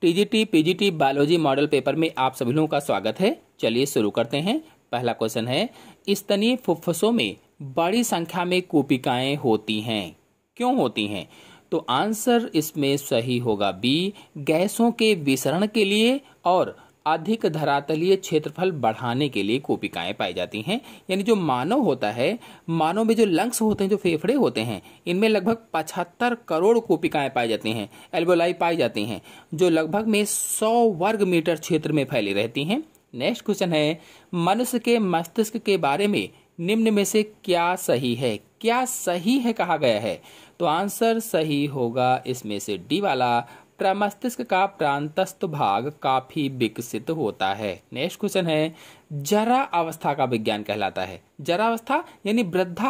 TGT PGT biology model paper में आप सभी लोगों का स्वागत है चलिए शुरू करते हैं पहला क्वेश्चन है स्तनीय फुफ्फसों में बड़ी संख्या में कोपिकाएं होती हैं क्यों होती हैं तो आंसर इसमें सही होगा बी गैसों के विसरण के लिए और अधिक धरातलीय क्षेत्रफल बढ़ाने के लिए कोपिकाएं पाई जाती हैं यानी जो मानव होता है मानव में जो लंग्स होते हैं जो फेफड़े होते हैं इनमें लगभग पचहत्तर करोड़ कोपिकाएं पाई जाती हैं एल्बोलाई पाई जाती हैं जो लगभग में सौ वर्ग मीटर क्षेत्र में फैली रहती हैं नेक्स्ट क्वेश्चन है मनुष्य के मस्तिष्क के बारे में निम्न में से क्या सही है क्या सही है कहा गया है तो आंसर सही होगा इसमें से डी वाला मस्तिष्क का प्रांतस्थ भाग काफी विकसित होता है नेक्स्ट क्वेश्चन है जरा अवस्था का विज्ञान कहलाता है जरा अवस्था यानी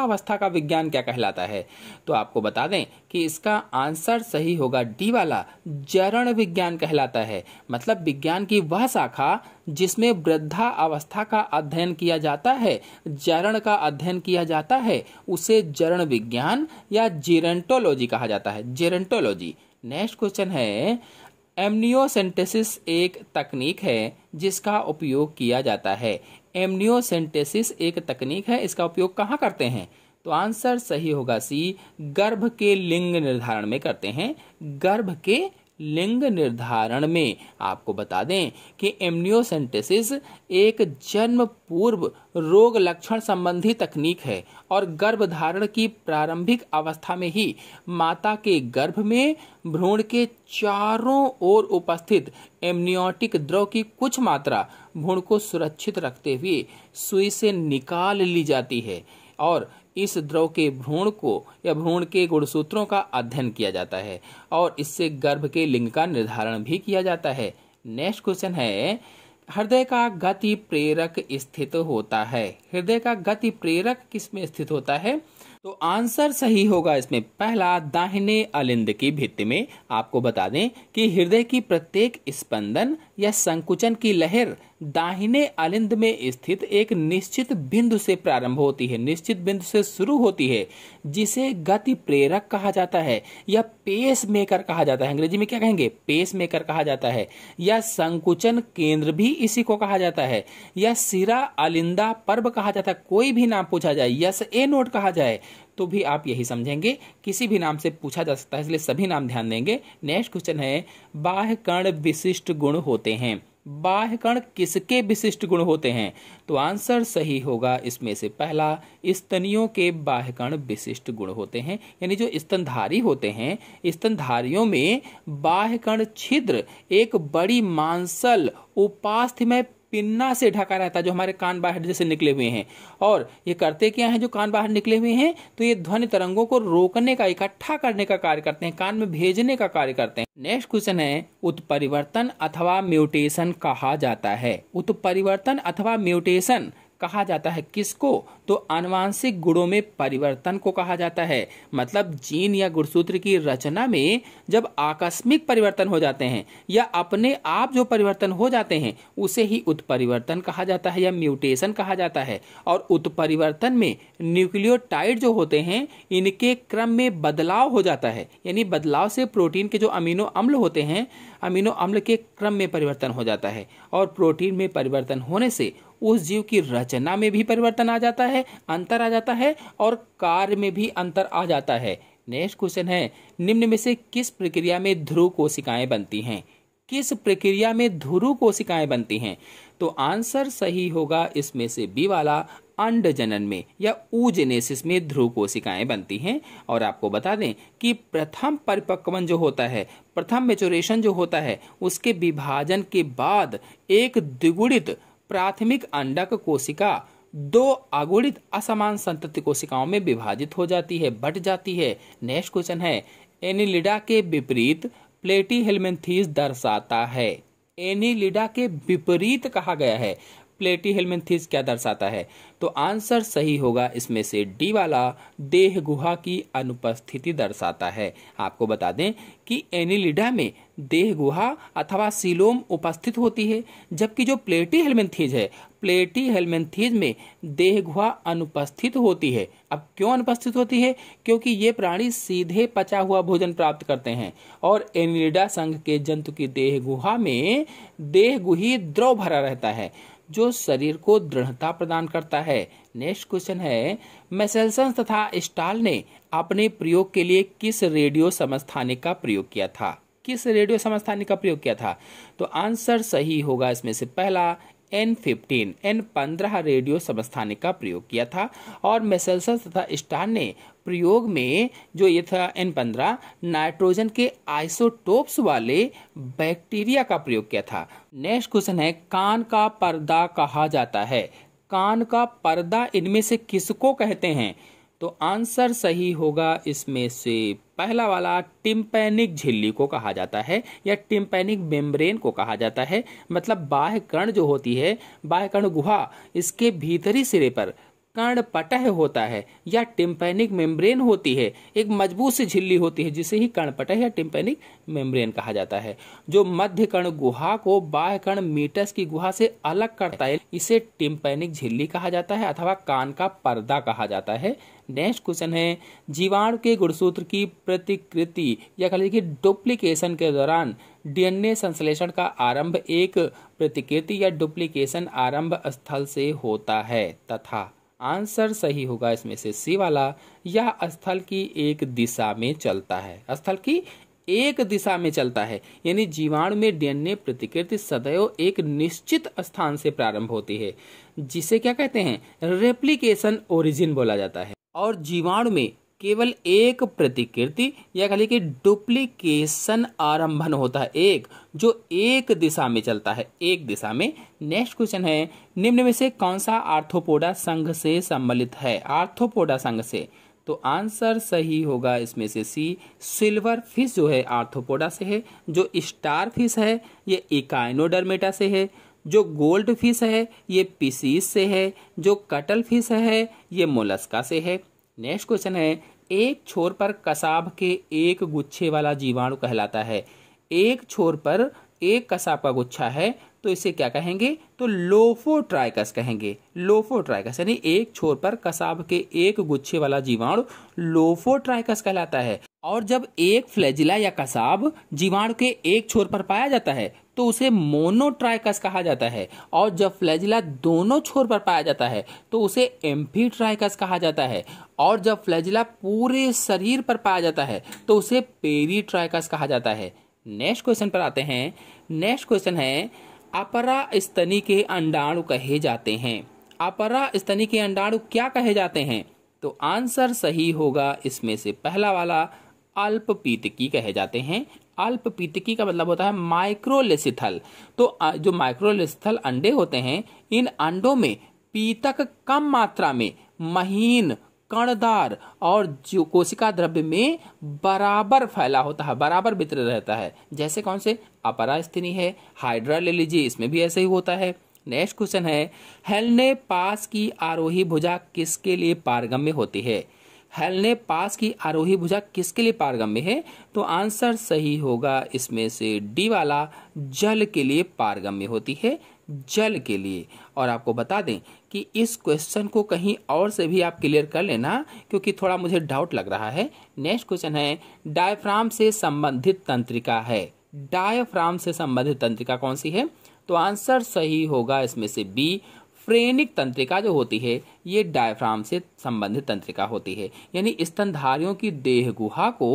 अवस्था का विज्ञान क्या कहलाता है तो आपको बता दें कि इसका आंसर सही होगा डी वाला जरण विज्ञान कहलाता है मतलब विज्ञान की वह शाखा जिसमें वृद्धा अवस्था का अध्ययन किया जाता है जरण का अध्ययन किया जाता है उसे जरण विज्ञान या जेरेंटोलॉजी कहा जाता है जेरेंटोलॉजी नेक्स्ट क्वेश्चन है एमनियोसेंटेसिस एक तकनीक है जिसका उपयोग किया जाता है एमनियोसेंटेसिस एक तकनीक है इसका उपयोग कहाँ करते हैं तो आंसर सही होगा सी गर्भ के लिंग निर्धारण में करते हैं गर्भ के लिंग निर्धारण में आपको बता दें कि एमनियोसेंटेसिस एक जन्म पूर्व रोग लक्षण संबंधी तकनीक है और गर्भधारण की प्रारंभिक अवस्था में ही माता के गर्भ में भ्रूण के चारों ओर उपस्थित एमनियोटिक द्रव की कुछ मात्रा भ्रूण को सुरक्षित रखते हुए सुई से निकाल ली जाती है और इस द्रव के भ्रूण को या भ्रूण के गुणसूत्रों का अध्ययन किया जाता है और इससे गर्भ के लिंग का निर्धारण भी किया जाता है नेक्स्ट क्वेश्चन है हृदय का गति प्रेरक स्थित होता है हृदय का गति प्रेरक किस में स्थित होता है तो आंसर सही होगा इसमें पहला दाहिने अलिंद की भित्ति में आपको बता दें कि हृदय की प्रत्येक स्पंदन या संकुचन की लहर दाहिने आलिंद में स्थित एक निश्चित बिंदु से प्रारंभ होती है निश्चित बिंदु से शुरू होती है जिसे गति प्रेरक कहा जाता है या पेस मेकर कहा जाता है अंग्रेजी में क्या कहेंगे पेस मेकर कहा जाता है या संकुचन केंद्र भी इसी को कहा जाता है या सिरा आलिंदा पर्व कहा जाता है कोई भी नाम पूछा जाए यस ए नोट कहा जाए तो भी आप यही समझेंगे किसी भी नाम से पूछा जा सकता है इसलिए सभी नाम ध्यान देंगे नेक्स्ट क्वेश्चन है बाह्य कर्ण विशिष्ट गुण होते हैं बाह्य कण किसके विशिष्ट गुण होते हैं तो आंसर सही होगा इसमें से पहला स्तनियों के बाह्य कण विशिष्ट गुण होते हैं यानी जो स्तनधारी होते हैं स्तनधारियों में बाह्य कण छिद्र एक बड़ी मांसल उपास्थ्य में पिन्ना से ढका रहता है जो हमारे कान बाहर जैसे निकले हुए हैं और ये करते क्या हैं जो कान बाहर निकले हुए हैं तो ये ध्वनि तरंगों को रोकने का इकट्ठा करने का कार्य करते हैं कान में भेजने का कार्य करते हैं नेक्स्ट क्वेश्चन है उत्परिवर्तन अथवा म्यूटेशन कहा जाता है उत्परिवर्तन अथवा म्यूटेशन कहा जाता है किसको तो आनुवांशिक गुणों में परिवर्तन को कहा जाता है मतलब जीन या गुणसूत्र की रचना में जब आकस्मिक परिवर्तन हो जाते हैं या अपने आप जो परिवर्तन हो जाते हैं उसे ही उत्परिवर्तन कहा जाता है या म्यूटेशन कहा जाता है और उत्परिवर्तन में न्यूक्लियोटाइड जो होते हैं इनके क्रम में बदलाव हो जाता है यानी बदलाव से प्रोटीन के जो अमीनो अम्ल होते हैं अमीनो अम्ल के क्रम में परिवर्तन हो जाता है और प्रोटीन में परिवर्तन होने से उस जीव की रचना में भी परिवर्तन आ जाता है है अंतर आ जाता है और कार्य में भी अंतर आ जाता है नेक्स्ट क्वेश्चन है निम्न में से किस प्रक्रिया में ध्रुव कोशिकाएं बनती हैं किस प्रक्रिया में ध्रुव कोशिकाएं बनती हैं तो आंसर सही होगा इसमें से बी वाला अंड जनन में या ऊजेनेसिस में ध्रुव कोशिकाएं बनती हैं और आपको बता दें कि प्रथम परिपक्वन जो होता है प्रथम मेचोरेशन जो होता है उसके विभाजन के बाद एक द्विगुणित प्राथमिक अंडक कोशिका दो आगुणित असमान संतति कोशिकाओं में विभाजित हो जाती है बट जाती है नेक्स्ट क्वेश्चन है एनिलिडा के विपरीत प्लेटी हेलमेंथीस दर्शाता है एनिलिडा के विपरीत कहा गया है प्लेटी हेलमेंथीस क्या दर्शाता है तो आंसर सही होगा इसमें से डी वाला देह गुहा की अनुपस्थिति दर्शाता है आपको बता दें कि एनिलिडा में देह गुहा अथवा सिलोम उपस्थित होती है जबकि जो प्लेटी हेलमेंथीज है प्लेटी हेलमेंथीज में देह गुहा अनुपस्थित होती है अब क्यों अनुपस्थित होती है क्योंकि ये प्राणी सीधे पचा हुआ भोजन प्राप्त करते हैं और एनिडा संघ के जंतु की देह गुहा में देह गुही द्रव भरा रहता है जो शरीर को दृढ़ता प्रदान करता है नेक्स्ट क्वेश्चन है मैसेलसन तथा स्टाल ने अपने प्रयोग के लिए किस रेडियो समस्थानिक का प्रयोग किया था किस रेडियो समस्थानी का प्रयोग किया था तो आंसर सही होगा इसमें से पहला एन फिफ्टीन एन पंद्रह रेडियो समस्थानी का प्रयोग किया था और मेसेल्सस तथा स्टार ने प्रयोग में जो ये था एन पंद्रह नाइट्रोजन के आइसोटोप्स वाले बैक्टीरिया का प्रयोग किया था नेक्स्ट क्वेश्चन है कान का पर्दा कहा जाता है कान का पर्दा इनमें से किसको कहते हैं तो आंसर सही होगा इसमें से पहला वाला टिम्पैनिक झिल्ली को कहा जाता है या टिम्पैनिक मेम्ब्रेन को कहा जाता है मतलब बाह्य कर्ण जो होती है बाह्य कर्ण गुहा इसके भीतरी सिरे पर पटह होता है या टिम्पेनिक मेम्ब्रेन होती है एक मजबूत सी झिल्ली होती है जिसे ही कर्णपटह या टिम्पेनिक मेम्ब्रेन कहा जाता है जो मध्य कर्ण गुहा को बाह्य कर्ण मीटस की गुहा से अलग करता है इसे टिम्पेनिक झिल्ली कहा जाता है अथवा कान का पर्दा कहा जाता है नेक्स्ट क्वेश्चन है जीवाणु के गुणसूत्र की प्रतिकृति या कह लीजिए डुप्लीकेशन के दौरान डीएनए संश्लेषण का आरंभ एक प्रतिकृति या डुप्लीकेशन आरंभ स्थल से होता है तथा आंसर सही होगा इसमें से सी वाला यह स्थल की एक दिशा में चलता है स्थल की एक दिशा में चलता है यानी जीवाणु में डीएनए प्रतिकृति सदैव एक निश्चित स्थान से प्रारंभ होती है जिसे क्या कहते हैं रेप्लिकेशन ओरिजिन बोला जाता है और जीवाणु में केवल एक प्रतिकृति या कह कि डुप्लीकेशन आरंभन होता है एक जो एक दिशा में चलता है एक दिशा में नेक्स्ट क्वेश्चन है निम्न में से कौन सा आर्थोपोडा संघ से सम्मिलित है आर्थोपोडा संघ से तो आंसर सही होगा इसमें से सी सिल्वर फिश जो है आर्थोपोडा से है जो स्टार फिश है ये इकाइनोडर्मेटा से है जो गोल्ड फिश है ये पिसीस से है जो कटल फिश है ये मोलस्का से है नेक्स्ट क्वेश्चन है एक छोर पर कसाब के एक गुच्छे वाला जीवाणु कहलाता है एक छोर पर एक कसाब का गुच्छा है तो इसे क्या कहेंगे तो लोफोट्राइकस कहेंगे लोफोट्राइकस यानी एक छोर पर कसाब के एक गुच्छे वाला जीवाणु लोफोट्राइकस कहलाता है और जब एक फ्लैजिला या कसाब जीवाणु के एक छोर पर पाया जाता है तो उसे मोनोट्राइकस कहा जाता है और जब फ्लैजिला दोनों छोर पर पाया जाता है तो उसे एम्फीट्राइकस कहा जाता है और जब फ्लैजिला पूरे शरीर पर पाया जाता है तो उसे पेरीट्राइकस कहा जाता है नेक्स्ट क्वेश्चन पर आते हैं नेक्स्ट क्वेश्चन है अपरा स्तनी के अंडाणु कहे जाते हैं अपरा स्तनी के अंडाणु क्या कहे जाते हैं तो आंसर सही होगा इसमें से पहला वाला अल्प पीतकी कहे जाते हैं अल्प पीतकी का मतलब होता है माइक्रोलेसिथल तो जो माइक्रोलेसिथल अंडे होते हैं इन अंडों में पीतक कम मात्रा में महीन कणदार और जो कोशिका द्रव्य में बराबर फैला होता है बराबर वितर रहता है जैसे कौन से अपरा है हाइड्रा ले लीजिए इसमें भी ऐसे ही होता है नेक्स्ट क्वेश्चन है हेलने पास की आरोही भुजा किसके लिए पारगम्य होती है हेलने पास की आरोही भुजा किसके लिए पारगम्य है तो आंसर सही होगा इसमें से डी वाला जल के लिए पारगम्य होती है जल के लिए और आपको बता दें कि इस क्वेश्चन को कहीं और से भी आप क्लियर कर लेना क्योंकि थोड़ा मुझे डाउट लग रहा है नेक्स्ट क्वेश्चन है डायफ्राम से संबंधित तंत्रिका है डायफ्राम से संबंधित तंत्रिका कौन सी है तो आंसर सही होगा इसमें से बी फ्रेनिक तंत्रिका जो होती है ये डायफ्राम से संबंधित तंत्रिका होती है यानी स्तनधारियों की देह गुहा को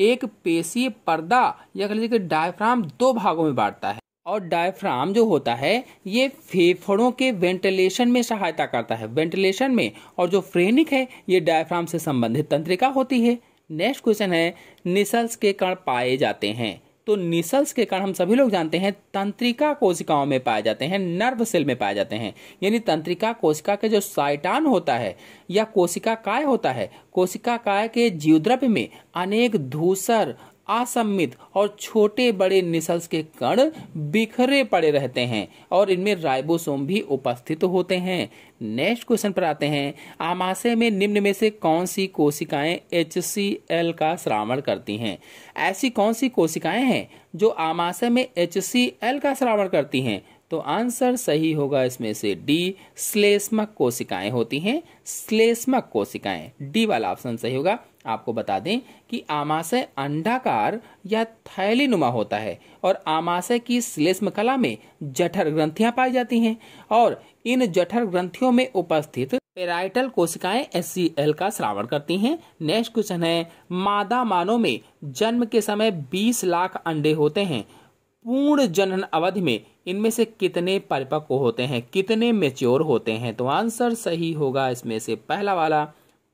एक पेशीय पर्दा या कह लीजिए कि डायफ्राम दो भागों में बांटता है और डायफ्राम जो होता है ये फेफड़ों के वेंटिलेशन में सहायता करता है वेंटिलेशन में और जो फ्रेनिक है ये डायफ्राम से संबंधित तंत्रिका होती है नेक्स्ट क्वेश्चन है निसल्स के कण पाए जाते हैं तो निसल्स के कण हम सभी लोग जानते हैं तंत्रिका कोशिकाओं में पाए जाते हैं नर्व सेल में पाए जाते हैं यानी तंत्रिका कोशिका के जो साइटान होता है या कोशिका काय होता है कोशिका काय के जीवद्रव्य में अनेक धूसर असमित और छोटे बड़े निसल्स के कण बिखरे पड़े रहते हैं और इनमें राइबोसोम भी उपस्थित होते हैं नेक्स्ट क्वेश्चन पर आते हैं आमाशय में निम्न में से कौन सी कोशिकाएं एच का श्रावण करती हैं ऐसी कौन सी कोशिकाएं हैं जो आमाशय में एच का श्रावण करती हैं तो आंसर सही होगा इसमें से डी श्लेष्मक कोशिकाएं होती हैं श्लेष्मक कोशिकाएं डी वाला ऑप्शन सही होगा आपको बता दें कि आमाशय अंडाकार या थैली नुमा होता है और आमाशय की श्लेष्म कला में जठर ग्रंथियां पाई जाती हैं और इन जठर ग्रंथियों में उपस्थित पेराइटल कोशिकाएं एस का श्रावण करती हैं नेक्स्ट क्वेश्चन है मादा मानव में जन्म के समय 20 लाख अंडे होते हैं पूर्ण जनन अवधि में इनमें से कितने परिपक्व होते हैं कितने मेच्योर होते हैं तो आंसर सही होगा इसमें से पहला वाला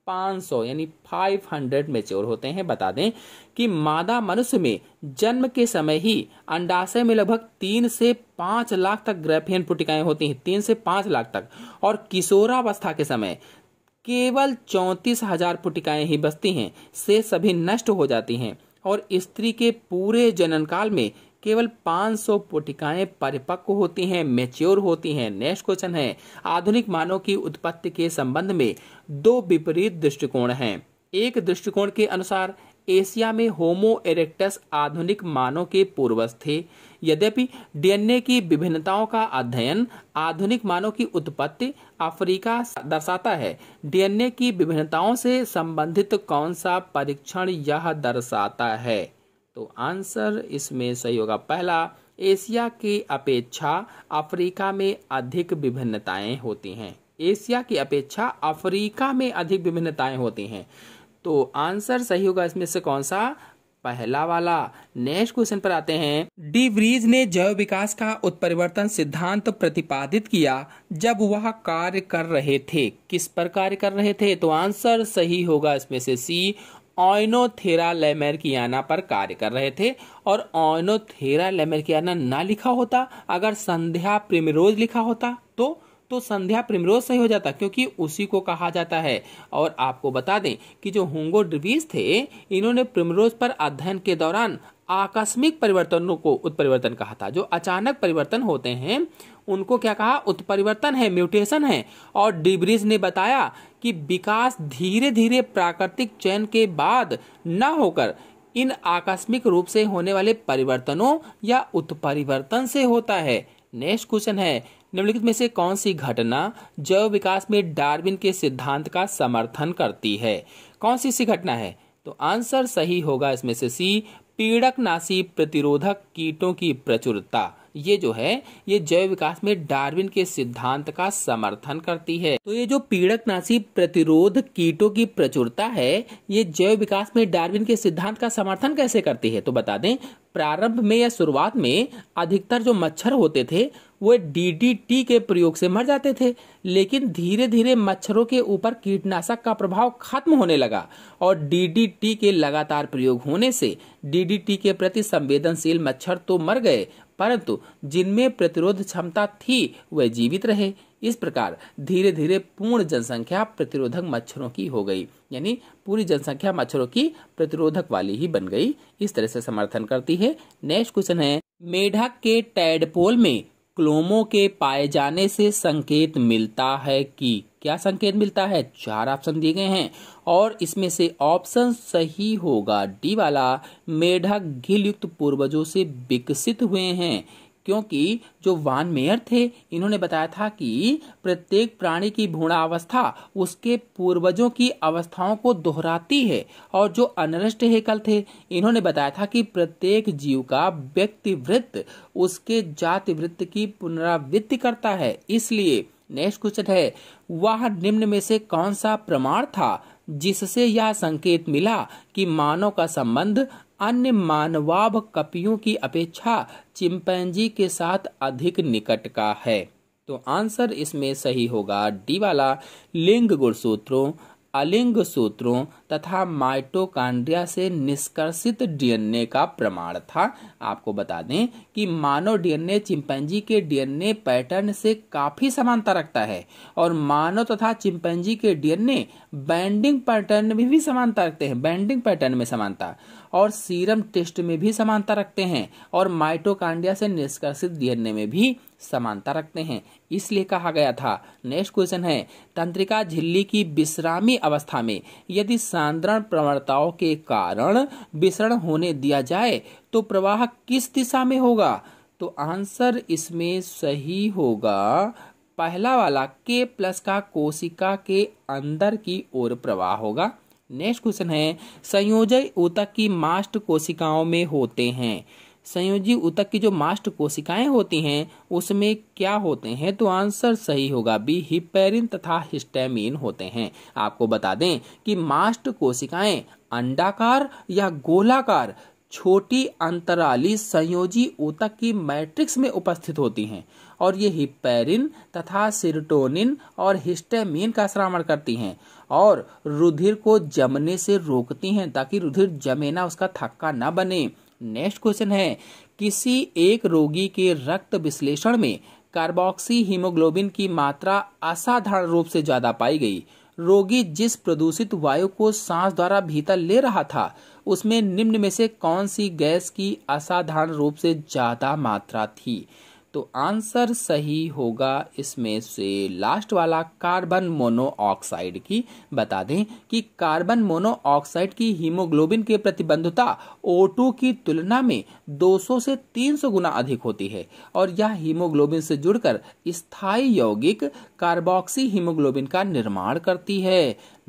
500 यानी 500 मेच्योर होते हैं बता दें कि मादा मनुष्य में जन्म के समय ही अंडाशय में लगभग तीन से पांच लाख तक ग्रेफियन पुटिकाएं होती हैं तीन से पांच लाख तक और किशोरावस्था के समय केवल चौंतीस हजार पुटिकाएं ही बसती हैं से सभी नष्ट हो जाती हैं और स्त्री के पूरे जनन काल में केवल 500 पोटिकाएं परिपक्व होती हैं मेच्योर होती हैं नेक्स्ट क्वेश्चन है आधुनिक मानव की उत्पत्ति के संबंध में दो विपरीत दृष्टिकोण हैं एक दृष्टिकोण के अनुसार एशिया में होमो एरेक्टस आधुनिक मानव के पूर्वज थे यद्यपि डीएनए की विभिन्नताओं का अध्ययन आधुनिक मानव की उत्पत्ति अफ्रीका दर्शाता है डीएनए की विभिन्नताओं से संबंधित कौन सा परीक्षण यह दर्शाता है तो आंसर इसमें सही होगा पहला एशिया की अपेक्षा अफ्रीका में अधिक विभिन्नताएं होती हैं एशिया की अपेक्षा अफ्रीका में अधिक विभिन्नताएं होती हैं तो आंसर सही होगा इसमें से कौन सा पहला वाला नेक्स्ट क्वेश्चन पर आते हैं डी ब्रीज ने जैव विकास का उत्परिवर्तन सिद्धांत प्रतिपादित किया जब वह कार्य कर रहे थे किस पर कार्य कर रहे थे तो आंसर सही होगा इसमें से सी ऑयनोथेरा लेमेरकियाना पर कार्य कर रहे थे और ऑयनोथेरा लेमेरकियाना ना लिखा होता अगर संध्या प्रेमरोज लिखा होता तो तो संध्या प्रिमरोज सही हो जाता क्योंकि उसी को कहा जाता है और आपको बता दें कि जो होंगो ड्रिवीज थे इन्होंने प्रिमरोज पर अध्ययन के दौरान आकस्मिक परिवर्तनों को उत्परिवर्तन कहा था जो अचानक परिवर्तन होते हैं उनको क्या कहा उत्परिवर्तन है म्यूटेशन है और डिब्रिज ने बताया कि विकास धीरे धीरे प्राकृतिक चयन के बाद न होकर इन आकस्मिक रूप से होने वाले परिवर्तनों या उत्परिवर्तन से होता है नेक्स्ट क्वेश्चन है निम्नलिखित में से कौन सी घटना जैव विकास में डार्विन के सिद्धांत का समर्थन करती है कौन सी सी घटना है तो आंसर सही होगा इसमें से सी पीड़क नाशी प्रतिरोधक कीटों की प्रचुरता ये जो है ये जैव विकास में डार्विन के सिद्धांत का समर्थन करती है तो ये जो पीड़क नाशी प्रतिरोध कीटों की प्रचुरता है ये जैव विकास में डार्विन के सिद्धांत का समर्थन कैसे करती है तो बता दें प्रारंभ में या शुरुआत में अधिकतर जो मच्छर होते थे वे डीडीटी के प्रयोग से मर जाते थे लेकिन धीरे धीरे मच्छरों के ऊपर कीटनाशक का प्रभाव खत्म होने लगा और डीडीटी के लगातार प्रयोग होने से डीडीटी के प्रति संवेदनशील मच्छर तो मर गए परंतु जिनमें प्रतिरोध क्षमता थी वे जीवित रहे इस प्रकार धीरे धीरे पूर्ण जनसंख्या प्रतिरोधक मच्छरों की हो गई यानी पूरी जनसंख्या मच्छरों की प्रतिरोधक वाली ही बन गई इस तरह से समर्थन करती है नेक्स्ट क्वेश्चन है मेढक के टैडपोल में क्लोमों के पाए जाने से संकेत मिलता है कि क्या संकेत मिलता है चार ऑप्शन दिए गए हैं और इसमें से ऑप्शन सही होगा डी वाला मेढक घिलयुक्त पूर्वजों से विकसित हुए हैं क्योंकि जो वान मेयर थे इन्होंने बताया था कि प्रत्येक प्राणी की अवस्था उसके पूर्वजों की अवस्थाओं को दोहराती है और जो अनरस्ट हेकल थे इन्होंने बताया था कि प्रत्येक जीव का व्यक्ति वृत्त उसके जाति वृत्त की पुनरावृत्ति करता है इसलिए नेक्स्ट क्वेश्चन है वह निम्न में से कौन सा प्रमाण था जिससे यह संकेत मिला कि मानव का संबंध अन्य मानवाभ कपियों की अपेक्षा चिंपैंजी के साथ अधिक निकट का है तो आंसर इसमें सही होगा डी वाला लिंग गुणसूत्रों अलिंग सूत्रों तथा माइटोकांड्रिया से निष्कर्षित डीएनए का प्रमाण था आपको बता दें कि मानव डीएनए चिंपैंजी के डीएनए पैटर्न से काफी समानता रखता है और मानव तथा चिंपैंजी के डीएनए बैंडिंग पैटर्न में भी समानता रखते हैं बैंडिंग पैटर्न में समानता और सीरम टेस्ट में भी समानता रखते हैं और माइटोकांडिया से निष्कर्षित डीएनए में भी समानता रखते हैं इसलिए कहा गया था नेक्स्ट क्वेश्चन है तंत्रिका झिल्ली की विश्रामी अवस्था में यदि सांद्रण प्रवणताओं के कारण विसरण होने दिया जाए तो प्रवाह किस दिशा में होगा तो आंसर इसमें सही होगा पहला वाला के प्लस का कोशिका के अंदर की ओर प्रवाह होगा नेक्स्ट क्वेश्चन है संयोजय ऊतक की मास्ट कोशिकाओं में होते हैं संयोजी ऊतक की जो मास्ट कोशिकाएं होती हैं उसमें क्या होते हैं तो आंसर सही होगा बी हिपेरिन तथा हिस्टेमिन होते हैं आपको बता दें कि मास्ट कोशिकाएं अंडाकार या गोलाकार छोटी अंतराली संयोजी ऊतक की मैट्रिक्स में उपस्थित होती हैं और ये हिपेरिन तथा सिरटोनिन और हिस्टेमिन का श्रावण करती हैं और रुधिर को जमने से रोकती हैं ताकि रुधिर जमे ना उसका थक्का ना बने नेक्स्ट क्वेश्चन है किसी एक रोगी के रक्त विश्लेषण में कार्बोक्सी हीमोग्लोबिन की मात्रा असाधारण रूप से ज्यादा पाई गई रोगी जिस प्रदूषित वायु को सांस द्वारा भीतर ले रहा था उसमें निम्न में से कौन सी गैस की असाधारण रूप से ज्यादा मात्रा थी तो आंसर सही होगा इसमें से लास्ट वाला कार्बन मोनोऑक्साइड की बता दें कि कार्बन मोनोऑक्साइड की हीमोग्लोबिन की प्रतिबंधता O2 की तुलना में 200 से 300 गुना अधिक होती है और यह हीमोग्लोबिन से जुड़कर स्थायी यौगिक कार्बोक्सी हीमोग्लोबिन का निर्माण करती है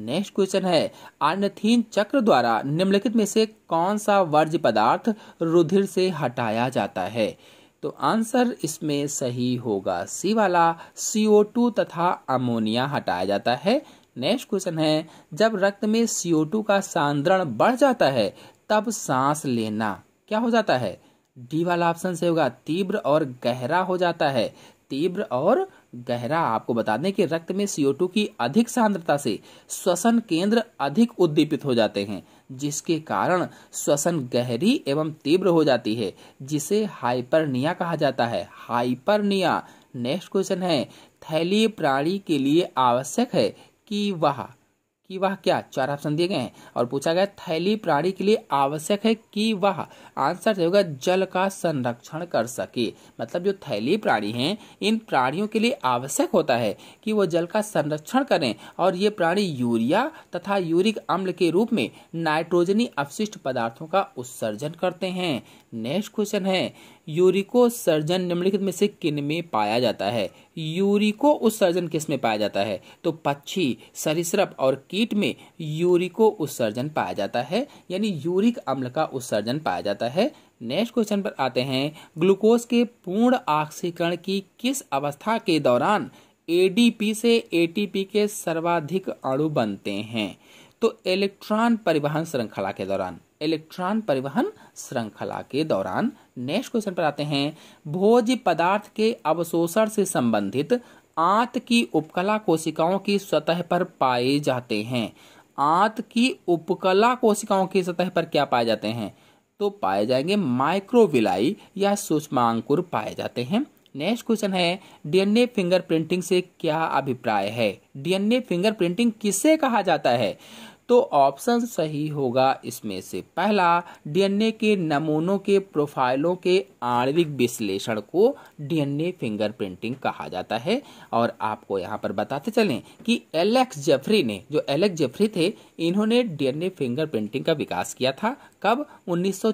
नेक्स्ट क्वेश्चन है अर्नथीन चक्र द्वारा निम्नलिखित में से कौन सा वर्ज्य पदार्थ रुधिर से हटाया जाता है तो आंसर इसमें सही होगा सी वाला सी टू तथा अमोनिया हटाया जाता है नेक्स्ट क्वेश्चन है जब रक्त में सी टू का सांद्रण बढ़ जाता है तब सांस लेना क्या हो जाता है डी वाला ऑप्शन से होगा तीव्र और गहरा हो जाता है तीव्र और गहरा आपको बता दें कि रक्त में CO2 की अधिक सांद्रता से श्वसन केंद्र अधिक उद्दीपित हो जाते हैं जिसके कारण श्वसन गहरी एवं तीव्र हो जाती है जिसे हाइपरनिया कहा जाता है हाइपरनिया नेक्स्ट क्वेश्चन है थैली प्राणी के लिए आवश्यक है कि वह कि वह क्या चार ऑप्शन दिए गए हैं और पूछा गया थैली प्राणी के लिए आवश्यक है कि वह आंसर होगा जल का संरक्षण कर सके मतलब जो थैली प्राणी हैं इन प्राणियों के लिए आवश्यक होता है कि वह जल का संरक्षण करें और ये प्राणी यूरिया तथा यूरिक अम्ल के रूप में नाइट्रोजनी अवशिष्ट पदार्थों का उत्सर्जन करते हैं नेक्स्ट क्वेश्चन है यूरिको सर्जन निम्नलिखित में से किन में पाया जाता है यूरिको उत्सर्जन किस में पाया जाता है तो पक्षी सरिसप और कीट में यूरिको उत्सर्जन पाया जाता है यानी यूरिक अम्ल का उत्सर्जन पाया जाता है नेक्स्ट क्वेश्चन पर आते हैं ग्लूकोज के पूर्ण ऑक्सीकरण की किस अवस्था के दौरान एडीपी से एटीपी के सर्वाधिक अणु बनते हैं तो इलेक्ट्रॉन परिवहन श्रृंखला के दौरान इलेक्ट्रॉन परिवहन श्रृंखला के दौरान नेक्स्ट क्वेश्चन पर आते हैं भोज्य पदार्थ के अवशोषण से संबंधित आंत की उपकला कोशिकाओं की सतह पर पाए जाते हैं आंत की उपकला कोशिकाओं की सतह पर क्या पाए जाते हैं तो पाए जाएंगे माइक्रोविलाई या सूक्ष्मांकुर पाए जाते हैं नेक्स्ट क्वेश्चन है डीएनए फिंगरप्रिंटिंग से क्या अभिप्राय है डीएनए फिंगरप्रिंटिंग किसे कहा जाता है तो ऑप्शन सही होगा इसमें से पहला डीएनए के नमूनों के प्रोफाइलों के आणविक विश्लेषण को डीएनए फिंगरप्रिंटिंग कहा जाता है और आपको यहाँ पर बताते चलें कि एलेक्स जेफरी ने जो एलेक्स जेफरी थे इन्होंने डीएनए फिंगरप्रिंटिंग का विकास किया था कब उन्नीस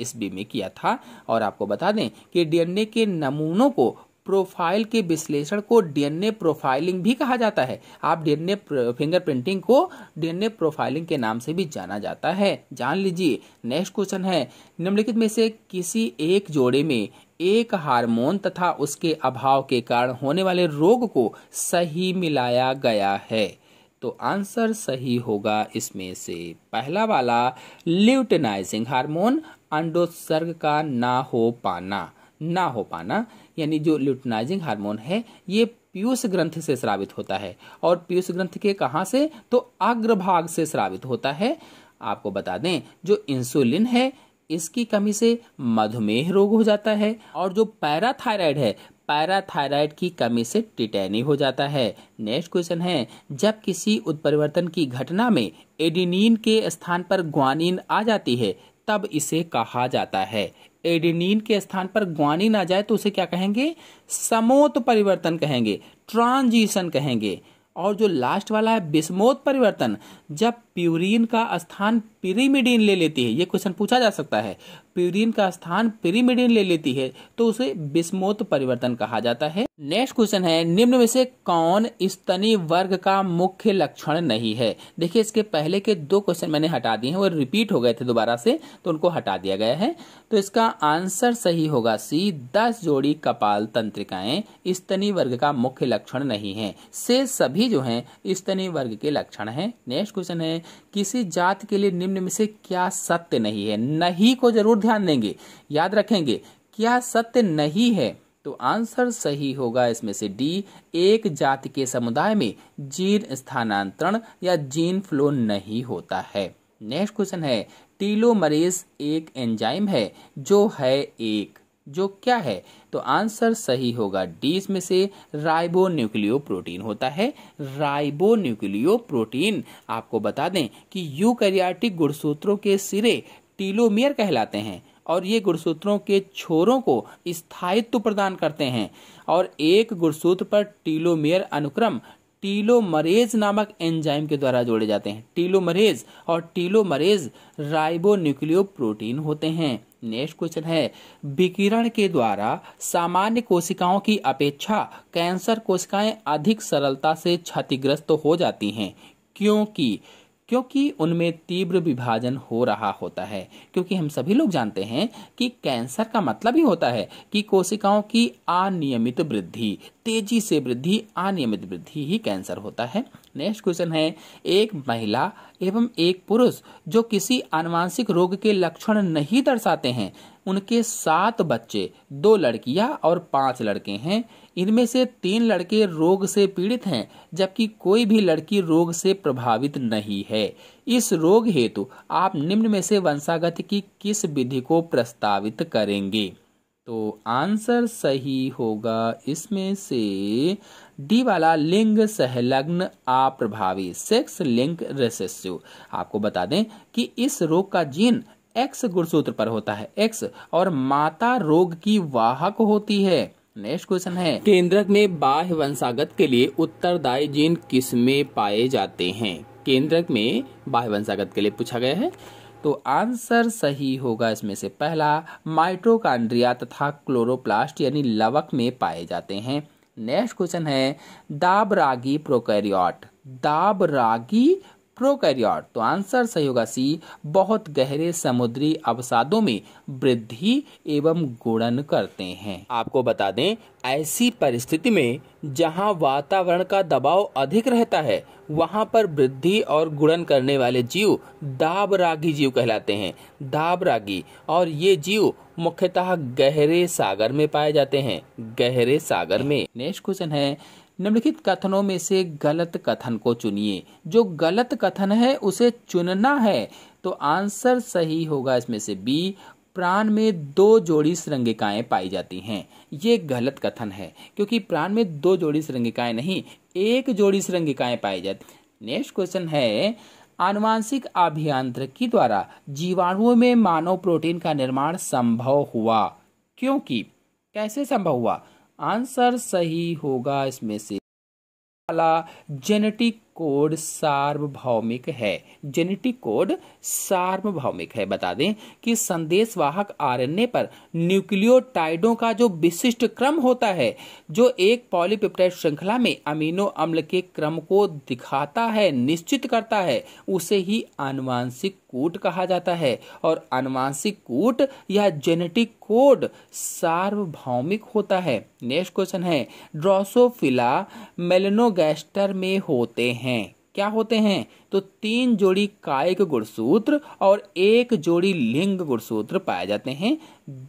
ईस्वी में किया था और आपको बता दें कि डीएनए के नमूनों को प्रोफाइल के विश्लेषण को डीएनए प्रोफाइलिंग भी कहा जाता है आप डीएनए फिंगरप्रिंटिंग को डीएनए प्रोफाइलिंग के नाम से भी जाना जाता है जान लीजिए नेक्स्ट क्वेश्चन है निम्नलिखित में से किसी एक जोड़े में एक हार्मोन तथा उसके अभाव के कारण होने वाले रोग को सही मिलाया गया है तो आंसर सही होगा इसमें से पहला वाला ल्यूटेनाइजिंग हार्मोन अंडोत्सर्ग का ना हो पाना ना हो पाना यानी जो ल्यूटनाइजिंग हार्मोन है ये पीयूष ग्रंथ से श्रावित होता है और पीयूष ग्रंथ के कहाँ से तो अग्रभाग से श्रावित होता है आपको बता दें जो इंसुलिन है इसकी कमी से मधुमेह रोग हो जाता है और जो पैराथायराइड है पैराथायराइड की कमी से टिटैनी हो जाता है नेक्स्ट क्वेश्चन है जब किसी उत्परिवर्तन की घटना में एडिनिन के स्थान पर ग्वानिन आ जाती है तब इसे कहा जाता है एडेनिन के स्थान पर ग्वानिन आ जाए तो उसे क्या कहेंगे समोत परिवर्तन कहेंगे ट्रांजिशन कहेंगे और जो लास्ट वाला है बिस्मोत परिवर्तन जब प्यूरिन का स्थान पिरीमिडीन ले लेती है ये क्वेश्चन पूछा जा सकता है प्यूरिन का स्थान पिरीमिडिन ले लेती है तो उसे बिस्मोत परिवर्तन कहा जाता है नेक्स्ट क्वेश्चन है निम्न में से कौन स्तनी वर्ग का मुख्य लक्षण नहीं है देखिए इसके पहले के दो क्वेश्चन मैंने हटा दिए हैं वो रिपीट हो गए थे दोबारा से तो उनको हटा दिया गया है तो इसका आंसर सही होगा सी दस जोड़ी कपाल तंत्रिकाएं स्तनी वर्ग का मुख्य लक्षण नहीं है से सभी जो है स्तनी वर्ग के लक्षण है नेक्स्ट क्वेश्चन है किसी जात के लिए निम्न में से क्या सत्य नहीं है नहीं को जरूर ध्यान देंगे याद रखेंगे क्या सत्य नहीं है तो आंसर सही होगा इसमें से डी एक जाति के समुदाय में जीन स्थानांतरण या जीन फ्लो नहीं होता है नेक्स्ट क्वेश्चन है टीलोमरेज एक एंजाइम है जो है एक जो क्या है तो आंसर सही होगा डी इसमें से राइबो न्यूक्लियो प्रोटीन होता है राइबो न्यूक्लियो प्रोटीन आपको बता दें कि यूकैरियाटिक गुणसूत्रों के सिरे टीलोमियर कहलाते हैं और ये गुणसूत्रों के छोरों को स्थायित्व प्रदान करते हैं और एक गुणसूत्र पर टीलोमियर अनुक्रम टीलोमरेज नामक एंजाइम के द्वारा जोड़े जाते हैं टीलोमरेज और टीलोमरेज राइबोन्यूक्लियो प्रोटीन होते हैं नेक्स्ट क्वेश्चन है विकिरण के द्वारा सामान्य कोशिकाओं की अपेक्षा कैंसर कोशिकाएं अधिक सरलता से क्षतिग्रस्त तो हो जाती हैं क्योंकि क्योंकि उनमें तीव्र विभाजन हो रहा होता है क्योंकि हम सभी लोग जानते हैं कि कैंसर का मतलब ही होता है कि कोशिकाओं की अनियमित वृद्धि तेजी से वृद्धि अनियमित वृद्धि ही कैंसर होता है नेक्स्ट क्वेश्चन है एक महिला एवं एक पुरुष जो किसी अनुवांशिक रोग के लक्षण नहीं दर्शाते हैं उनके सात बच्चे दो लड़कियां और पांच लड़के हैं इनमें से तीन लड़के रोग से पीड़ित हैं जबकि कोई भी लड़की रोग से प्रभावित नहीं है इस रोग हेतु आप निम्न में से वंशागत की किस विधि को प्रस्तावित करेंगे तो आंसर सही होगा इसमें से डी वाला लिंग सहलग्न अप्रभावी सेक्स लिंक रेसेसिव आपको बता दें कि इस रोग का जीन एक्स गुणसूत्र पर होता है एक्स और माता रोग की वाहक होती है नेक्स्ट क्वेश्चन है केंद्रक में बाह्य वंशागत के लिए उत्तरदायी जीन किसमें पाए जाते हैं केंद्रक में बाह्य वंशागत के लिए पूछा गया है तो आंसर सही होगा इसमें से पहला माइट्रोकांड्रिया तथा क्लोरोप्लास्ट यानी लवक में पाए जाते हैं नेक्स्ट क्वेश्चन है दाबरागी प्रोकैरियोट दाबरागी प्रोकैरियोट तो आंसर सही होगा सी बहुत गहरे समुद्री अवसादों में वृद्धि एवं गुणन करते हैं आपको बता दें ऐसी परिस्थिति में जहां वातावरण का दबाव अधिक रहता है वहां पर वृद्धि और गुणन करने वाले जीव दाब रागी जीव कहलाते हैं दाब रागी और ये जीव मुख्यतः गहरे सागर में पाए जाते हैं गहरे सागर में नेक्स्ट क्वेश्चन है निम्नलिखित कथनों में से गलत कथन को चुनिए जो गलत कथन है उसे चुनना है तो आंसर सही होगा इसमें से बी प्राण में दो जोड़ी श्रृंगिकाएं पाई जाती हैं ये गलत कथन है क्योंकि प्राण में दो जोड़ी श्रृंगिकाएं नहीं एक जोड़ी श्रृंगिकाएं पाई जाती नेक्स्ट क्वेश्चन है आनुवांशिक अभियांत्रिकी द्वारा जीवाणुओं में मानव प्रोटीन का निर्माण संभव हुआ क्योंकि कैसे संभव हुआ आंसर सही होगा इसमें से जेनेटिक कोड सार्वभौमिक है जेनेटिक कोड सार्वभौमिक है बता दें कि संदेशवाहक आरएनए पर न्यूक्लियोटाइडों का जो विशिष्ट क्रम होता है जो एक पॉलीपेप्टाइड श्रृंखला में अमीनो अम्ल के क्रम को दिखाता है निश्चित करता है उसे ही आनुवांशिक कूट कहा जाता है और आनुवांशिक कूट या जेनेटिक कोड सार्वभौमिक होता है नेक्स्ट क्वेश्चन है ड्रोसोफिला मेलेनोगैस्टर में होते हैं हैं क्या होते हैं तो तीन जोड़ी कायिक गुणसूत्र और एक जोड़ी लिंग गुणसूत्र पाए जाते हैं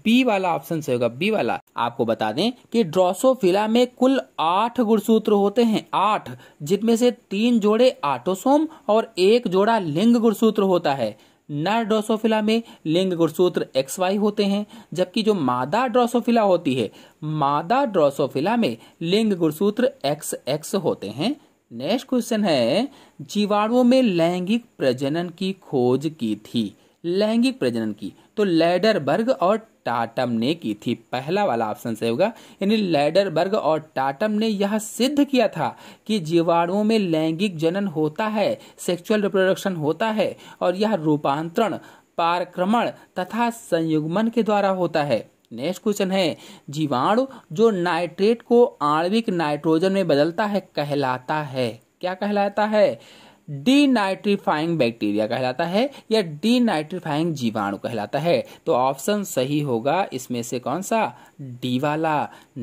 बी वाला ऑप्शन सही होगा बी वाला आपको बता दें कि ड्रोसोफिला में कुल आठ गुणसूत्र होते हैं आठ जिनमें से तीन जोड़े आटोसोम और एक जोड़ा लिंग गुणसूत्र होता है नर ड्रोसोफिला में लिंग गुणसूत्र एक्स वाई होते हैं जबकि जो मादा ड्रोसोफिला होती है मादा ड्रोसोफिला में लिंग गुणसूत्र एक्स एक्स होते हैं नेक्स्ट क्वेश्चन है जीवाणुओं में लैंगिक प्रजनन की खोज की थी लैंगिक प्रजनन की तो लेडरबर्ग और टाटम ने की थी पहला वाला ऑप्शन सही होगा यानी लेडरबर्ग और टाटम ने यह सिद्ध किया था कि जीवाणुओं में लैंगिक जनन होता है सेक्सुअल रिप्रोडक्शन होता है और यह रूपांतरण पारक्रमण तथा संयुग्मन के द्वारा होता है नेक्स्ट क्वेश्चन है जीवाणु जो नाइट्रेट को आणविक नाइट्रोजन में बदलता है कहलाता है क्या कहलाता है डी नाइट्रीफाइंग बैक्टीरिया कहलाता है या डी नाइट्रीफाइंग जीवाणु कहलाता है तो ऑप्शन सही होगा इसमें से कौन सा डी वाला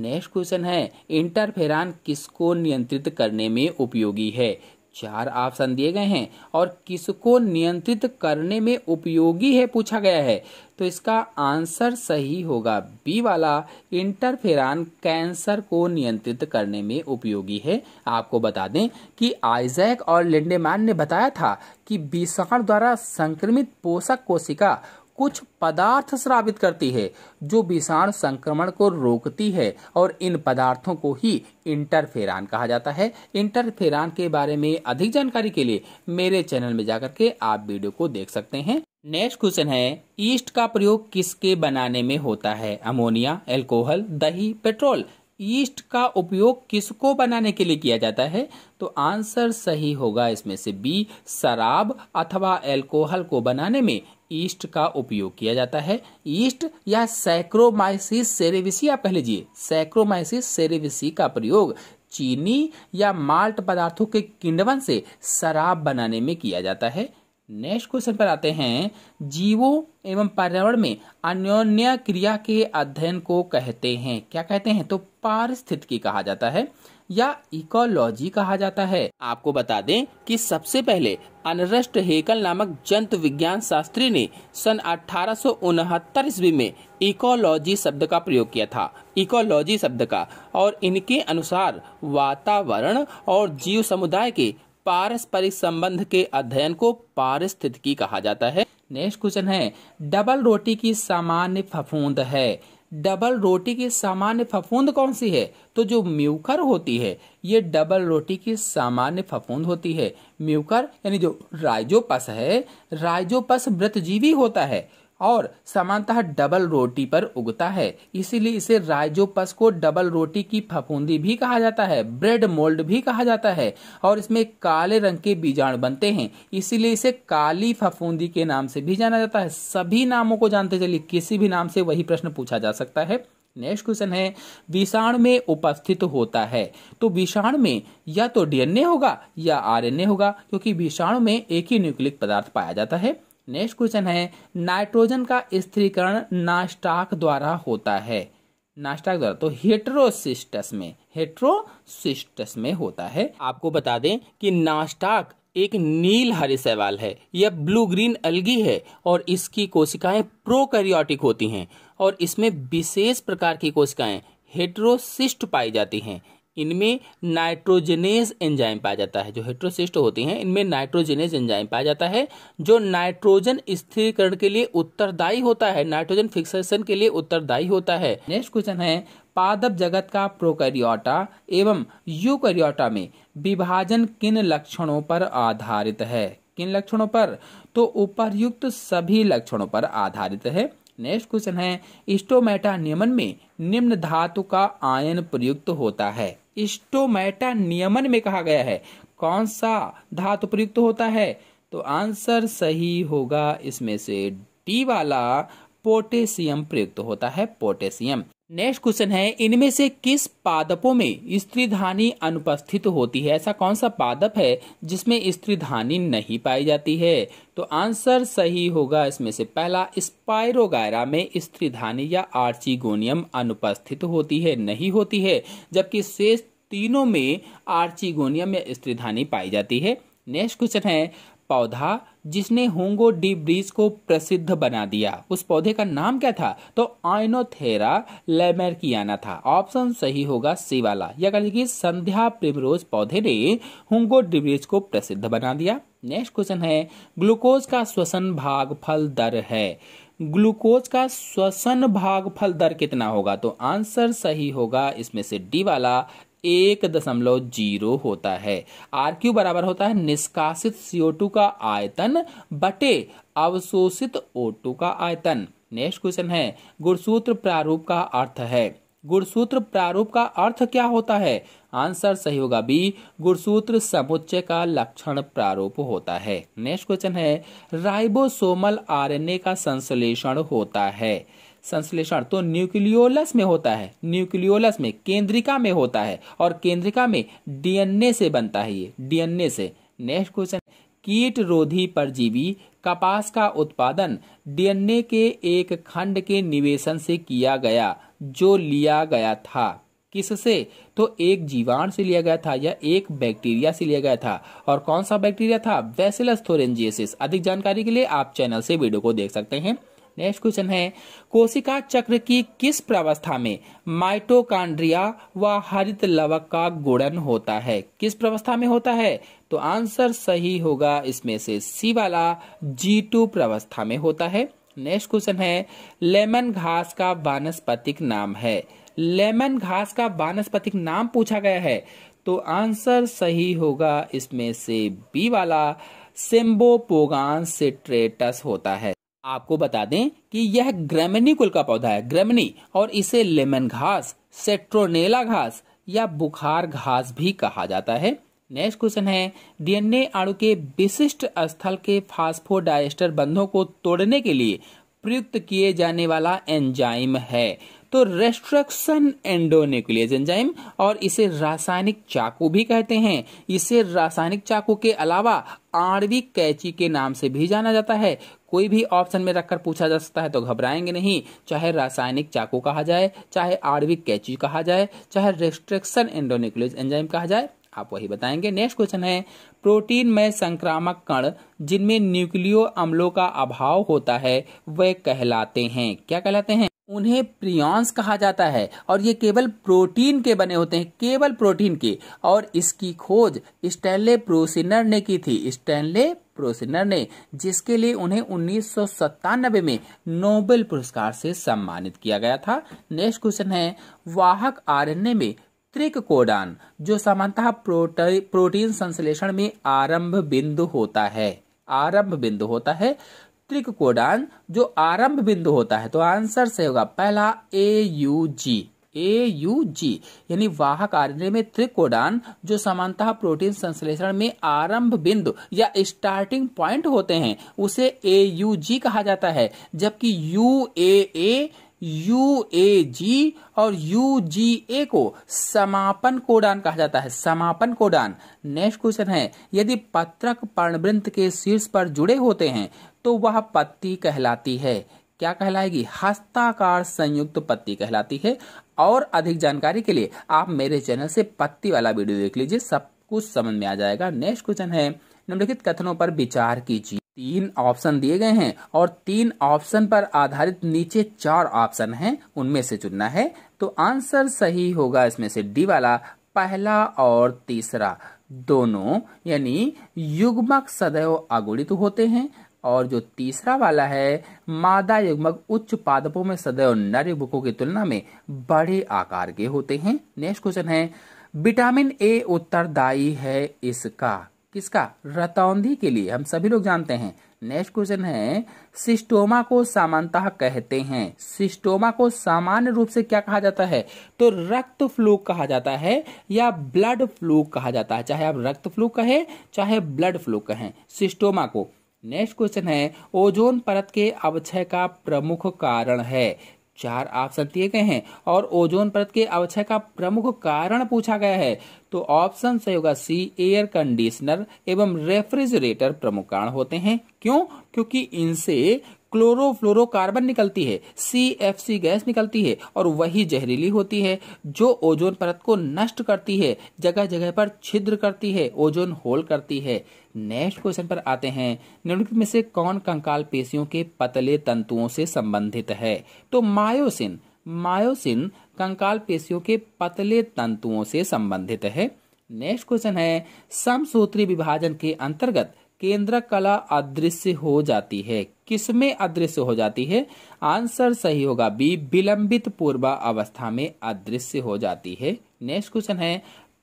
नेक्स्ट क्वेश्चन है इंटरफेरान किसको नियंत्रित करने में उपयोगी है चार ऑप्शन दिए गए हैं और किसको नियंत्रित करने में उपयोगी है पूछा गया है तो इसका आंसर सही होगा बी वाला इंटरफेरान कैंसर को नियंत्रित करने में उपयोगी है आपको बता दें कि आइजैक और लिंडेमैन ने बताया था कि विषाण द्वारा संक्रमित पोषक कोशिका कुछ पदार्थ स्रावित करती है जो विषाणु संक्रमण को रोकती है और इन पदार्थों को ही इंटरफेरान कहा जाता है इंटरफेरान के बारे में अधिक जानकारी के लिए मेरे चैनल में जाकर के आप वीडियो को देख सकते हैं नेक्स्ट क्वेश्चन है ईस्ट का प्रयोग किसके बनाने में होता है अमोनिया एल्कोहल दही पेट्रोल ईस्ट का उपयोग किसको बनाने के लिए किया जाता है तो आंसर सही होगा इसमें से बी शराब अथवा एल्कोहल को बनाने में ईस्ट का उपयोग किया जाता है ईस्ट या सैक्रोमाइसिस सेरेविसी आप कह लीजिए सैक्रोमाइसिस सेरेविसी का प्रयोग चीनी या माल्ट पदार्थों के किंडवन से शराब बनाने में किया जाता है नेक्स्ट क्वेश्चन पर आते हैं जीवों एवं पर्यावरण में अन्योन्य क्रिया के अध्ययन को कहते हैं क्या कहते हैं तो पारिस्थितिकी कहा जाता है या इकोलॉजी कहा जाता है आपको बता दें कि सबसे पहले अनरस्ट हेकल नामक जंतु विज्ञान शास्त्री ने सन अठारह ईस्वी में इकोलॉजी शब्द का प्रयोग किया था इकोलॉजी शब्द का और इनके अनुसार वातावरण और जीव समुदाय के पारस्परिक संबंध के अध्ययन को पारिस्थितिकी कहा जाता है नेक्स्ट क्वेश्चन है डबल रोटी की सामान्य फफूंद है डबल रोटी की सामान्य फफूंद कौन सी है तो जो म्यूकर होती है ये डबल रोटी की सामान्य फफूंद होती है म्यूकर यानी जो राइजोपस है राइजोपस जीवी होता है और सामान्यतः डबल रोटी पर उगता है इसीलिए इसे राइजोपस को डबल रोटी की फफूंदी भी कहा जाता है ब्रेड मोल्ड भी कहा जाता है और इसमें काले रंग के बीजाणु बनते हैं इसीलिए इसे काली फफूंदी के नाम से भी जाना जाता है सभी नामों को जानते चलिए किसी भी नाम से वही प्रश्न पूछा जा सकता है नेक्स्ट क्वेश्चन है विषाणु में उपस्थित होता है तो विषाणु में या तो डीएनए होगा या आरएनए होगा क्योंकि विषाणु में एक ही न्यूक्लिक पदार्थ पाया जाता है नेक्स्ट क्वेश्चन है नाइट्रोजन का स्थिरीकरण नास्टाक द्वारा होता है नास्टाक द्वारा तो हेट्रोसिस्टस में हेट्रोसिस्टस में होता है आपको बता दें कि नास्टाक एक नील हरे सवाल है यह ब्लू ग्रीन अलगी है और इसकी कोशिकाएं प्रोकैरियोटिक होती हैं और इसमें विशेष प्रकार की कोशिकाएं हेट्रोसिस्ट पाई जाती हैं इनमें नाइट्रोजेनेस एंजाइम पाया जाता है जो हेट्रोसिस्ट होते हैं इनमें नाइट्रोजनेज एंजाइम पाया जाता है जो नाइट्रोजन स्थिरीकरण के लिए उत्तरदायी होता है नाइट्रोजन फिक्सेशन के लिए उत्तरदायी होता है नेक्स्ट क्वेश्चन है पादप जगत का प्रोकैरियोटा एवं यूकैरियोटा में विभाजन किन लक्षणों पर आधारित है किन लक्षणों पर तो उपरयुक्त सभी लक्षणों पर आधारित है नेक्स्ट क्वेश्चन है स्टोमेटा नियमन में निम्न धातु का आयन प्रयुक्त होता है स्टोमैटा नियमन में कहा गया है कौन सा धातु प्रयुक्त होता है तो आंसर सही होगा इसमें से डी वाला पोटेशियम प्रयुक्त होता है पोटेशियम नेक्स्ट क्वेश्चन है इनमें से किस पादपों में स्त्रीधानी अनुपस्थित होती है ऐसा कौन सा पादप है जिसमें स्त्रीधानी नहीं पाई जाती है तो आंसर सही होगा इसमें से पहला स्पायरोगायरा में स्त्रीधानी या आर्चिगोनियम अनुपस्थित होती है नहीं होती है जबकि शेष तीनों में आर्चिगोनियम या स्त्रीधानी पाई जाती है नेक्स्ट क्वेश्चन है पौधा जिसने होंगो डी ब्रीज को प्रसिद्ध बना दिया उस पौधे का नाम क्या था तो आइनोथेरा लेमेरकियाना था ऑप्शन सही होगा सी वाला या कह लीजिए संध्या प्रिमरोज पौधे ने होंगो डी ब्रीज को प्रसिद्ध बना दिया नेक्स्ट क्वेश्चन है ग्लूकोज का श्वसन भाग फल दर है ग्लूकोज का श्वसन भाग फल दर कितना होगा तो आंसर सही होगा इसमें से डी वाला एक दशमलव जीरो होता है आर क्यू बराबर होता है निष्कासित सीओ टू का आयतन बटे अवशोषित ओ टू का आयतन नेक्स्ट क्वेश्चन है गुणसूत्र प्रारूप का अर्थ है गुणसूत्र प्रारूप का अर्थ क्या होता है आंसर सही होगा बी गुणसूत्र समुच्चय का लक्षण प्रारूप होता है नेक्स्ट क्वेश्चन है राइबोसोमल आरएनए का संश्लेषण होता है संश्लेषण तो न्यूक्लियोलस में होता है न्यूक्लियोलस में केंद्रिका में होता है और केंद्रिका में डीएनए से बनता है ये डीएनए से नेक्स्ट क्वेश्चन कीट रोधी परजीवी कपास का उत्पादन डीएनए के एक खंड के निवेशन से किया गया जो लिया गया था किससे तो एक जीवाणु से लिया गया था या एक बैक्टीरिया से लिया गया था और कौन सा बैक्टीरिया था वेसिलस थोरेंजियसिस अधिक जानकारी के लिए आप चैनल से वीडियो को देख सकते हैं नेक्स्ट क्वेश्चन है कोशिका चक्र की किस प्रावस्था में माइटोकांड्रिया व हरित लवक का गुणन होता है किस प्रावस्था में होता है तो आंसर सही होगा इसमें से सी वाला जी टू प्रावस्था में होता है नेक्स्ट क्वेश्चन है लेमन घास का वानस्पतिक नाम है लेमन घास का वानस्पतिक नाम पूछा गया है तो आंसर सही होगा इसमें से बी वाला सिम्बोपोगान सिट्रेटस होता है आपको बता दें कि यह कुल का पौधा है ग्रेमनी और इसे लेमन घास सेट्रोनेला घास या बुखार घास भी कहा जाता है नेक्स्ट क्वेश्चन है डीएनए अणु के विशिष्ट स्थल के फास्फोडाइस्टर बंधों को तोड़ने के लिए प्रयुक्त किए जाने वाला एंजाइम है तो रेस्ट्रक्शन एंडोन्यूक्लियस एंजाइम और इसे रासायनिक चाकू भी कहते हैं इसे रासायनिक चाकू के अलावा आणविक कैची के नाम से भी जाना जाता है कोई भी ऑप्शन में रखकर पूछा जा सकता है तो घबराएंगे नहीं चाहे रासायनिक चाकू कहा जाए चाहे आर्विक कैची कहा जाए चाहे रेस्ट्रिक्शन एंडोनिक्लोज एंजाइम कहा जाए आप वही बताएंगे नेक्स्ट क्वेश्चन है प्रोटीन में संक्रामक कण जिनमें न्यूक्लियो अम्लों का अभाव होता है वे कहलाते हैं क्या कहलाते हैं उन्हें प्रियॉन्स कहा जाता है और ये केवल प्रोटीन के बने होते हैं केवल प्रोटीन के और इसकी खोज स्टैनले प्रोसिनर ने की थी स्टैनले प्रोसिनर ने जिसके लिए उन्हें उन्नीस में नोबेल पुरस्कार से सम्मानित किया गया था नेक्स्ट क्वेश्चन है वाहक आरण्य में त्रिक कोडान जो सामान्यतः प्रोटीन संश्लेषण में आरंभ बिंदु होता है आरंभ बिंदु होता है कोडान जो आरंभ बिंदु होता है तो आंसर से होगा पहला ए यू जी ए यू जी यानी वाहक आरएनए में त्रिकोडान जो समानता प्रोटीन संश्लेषण में आरंभ बिंदु या स्टार्टिंग पॉइंट होते हैं उसे ए यू जी कहा जाता है जबकि U A A U A जी और यू जी ए को समापन कोडान कहा जाता है समापन कोडान नेक्स्ट क्वेश्चन है यदि पत्रक पर्णवृंत के शीर्ष पर जुड़े होते हैं तो वह पत्ती कहलाती है क्या कहलाएगी हस्ताकार संयुक्त पत्ती कहलाती है और अधिक जानकारी के लिए आप मेरे चैनल से पत्ती वाला वीडियो देख लीजिए सब कुछ समझ में आ जाएगा नेक्स्ट क्वेश्चन है निम्नलिखित कथनों पर विचार कीजिए तीन ऑप्शन दिए गए हैं और तीन ऑप्शन पर आधारित नीचे चार ऑप्शन हैं उनमें से चुनना है तो आंसर सही होगा इसमें से डी वाला पहला और तीसरा दोनों यानी युग्मक सदैव अगुणित होते हैं और जो तीसरा वाला है मादा युग्मक उच्च पादपों में सदैव नर युग्मकों की तुलना में बड़े आकार के होते हैं नेक्स्ट क्वेश्चन है विटामिन ए उत्तरदायी है इसका किसका रतौंधी के लिए हम सभी लोग जानते हैं नेक्स्ट क्वेश्चन है सिस्टोमा को सामान्यतः कहते हैं सिस्टोमा को सामान्य रूप से क्या कहा जाता है तो रक्त फ्लू कहा जाता है या ब्लड फ्लू कहा जाता है चाहे आप रक्त फ्लू कहें चाहे ब्लड फ्लू कहें सिस्टोमा को नेक्स्ट क्वेश्चन है ओजोन परत के अवक्षय का प्रमुख कारण है चार ऑप्शन दिए गए हैं और ओजोन परत के अवक्षय का प्रमुख कारण पूछा गया है तो ऑप्शन सही होगा सी एयर कंडीशनर एवं रेफ्रिजरेटर प्रमुख कारण होते हैं क्यों क्योंकि इनसे क्लोरोफ्लोरोकार्बन निकलती है सी गैस निकलती है और वही जहरीली होती है जो ओजोन परत को नष्ट करती है जगह जगह पर छिद्र करती है ओजोन होल करती है नेक्स्ट क्वेश्चन पर आते हैं निम्नलिखित में से कौन कंकाल पेशियों के पतले तंतुओं से संबंधित है तो मायोसिन मायोसिन कंकाल पेशियों के पतले तंतुओं से संबंधित है नेक्स्ट क्वेश्चन है समसूत्री विभाजन के अंतर्गत केंद्र कला अदृश्य हो जाती है किसमें अदृश्य हो जाती है आंसर सही होगा बी विलंबित पूर्वा अवस्था में अदृश्य हो जाती है नेक्स्ट क्वेश्चन है